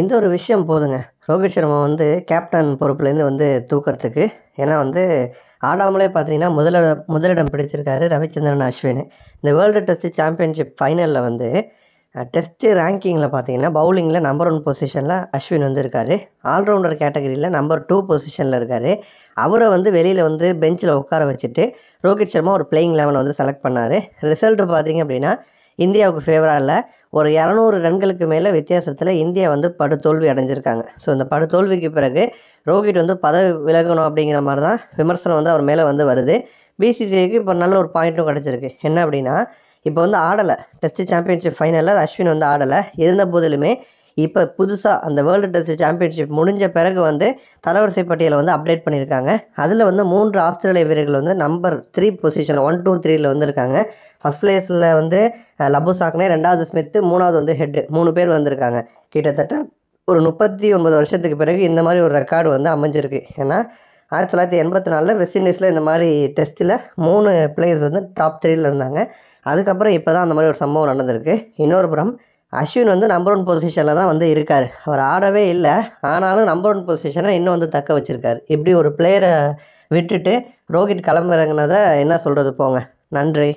இந்த ஒரு விஷயம் போதுங்க ரோஹித் சர்மா வந்து கேப்டன் பொறுப்புலேருந்து வந்து தூக்கிறதுக்கு ஏன்னா வந்து ஆடாமலே பார்த்தீங்கன்னா முதலிடம் முதலிடம் பிடிச்சிருக்காரு ரவிச்சந்திரன் அஸ்வின் இந்த வேர்ல்டு டெஸ்ட் சாம்பியன்ஷிப் ஃபைனலில் வந்து டெஸ்ட்டு ரேங்கிங்கில் பார்த்தீங்கன்னா பவுலிங்கில் நம்பர் ஒன் பொசிஷனில் அஸ்வின் வந்திருக்காரு ஆல்ரவுண்டர் கேட்டகரியில் நம்பர் டூ பொசிஷனில் இருக்கார் அவரை வந்து வெளியில் வந்து பெஞ்சில் உட்கார வச்சுட்டு ரோஹித் சர்மா ஒரு பிளேயிங் லெவனை வந்து செலக்ட் பண்ணார் ரிசல்ட் பார்த்தீங்க அப்படின்னா இந்தியாவுக்கு ஃபேவராக இல்லை ஒரு இரநூறு ரன்களுக்கு மேலே வித்தியாசத்தில் இந்தியா வந்து படுதோல்வி அடைஞ்சிருக்காங்க ஸோ இந்த படுதோல்விக்கு பிறகு ரோஹித் வந்து பதவி விலகணும் அப்படிங்கிற மாதிரி தான் விமர்சனம் வந்து அவர் மேலே வந்து வருது பிசிசிஐக்கு இப்போ நல்ல ஒரு பாயிண்ட்டும் கிடச்சிருக்கு என்ன அப்படின்னா இப்போ வந்து ஆடலை டெஸ்ட் சாம்பியன்ஷிப் ஃபைனலில் அஸ்வின் வந்து ஆடலை இருந்த போதிலுமே இப்போ புதுசாக அந்த வேர்ல்டு டெஸ்ட் சாம்பியன்ஷிப் முடிஞ்ச பிறகு வந்து தரவரிசை பட்டியலை வந்து அப்டேட் பண்ணியிருக்காங்க அதில் வந்து மூன்று ஆஸ்திரேலிய வீரர்கள் வந்து நம்பர் த்ரீ பொசிஷனில் ஒன் டூ த்ரீயில் வந்துருக்காங்க ஃபஸ்ட் பிளேஸில் வந்து லபுசாக்னே ரெண்டாவது ஸ்மித்து மூணாவது வந்து ஹெட்டு மூணு பேர் வந்திருக்காங்க கிட்டத்தட்ட ஒரு முப்பத்தி ஒன்பது வருஷத்துக்கு பிறகு இந்த மாதிரி ஒரு ரெக்கார்டு வந்து அமைஞ்சிருக்கு ஏன்னா ஆயிரத்தி தொள்ளாயிரத்தி எண்பத்தி நாலில் வெஸ்ட் இண்டீஸில் இந்த மாதிரி டெஸ்ட்டில் மூணு பிளேயர்ஸ் வந்து டாப் த்ரீயில் இருந்தாங்க அதுக்கப்புறம் இப்போ தான் அந்த மாதிரி ஒரு சம்பவம் நடந்திருக்கு இன்னொரு புறம் அஸ்வின் வந்து நம்பர் ஒன் பொசிஷனில் தான் வந்து இருக்கார் அவர் ஆடவே இல்லை ஆனாலும் நம்பர் ஒன் பொசிஷனை இன்னும் வந்து தக்க வச்சுருக்கார் இப்படி ஒரு பிளேயரை விட்டுட்டு ரோஹித் கிளம்புறங்கினதை என்ன சொல்கிறது போங்க நன்றி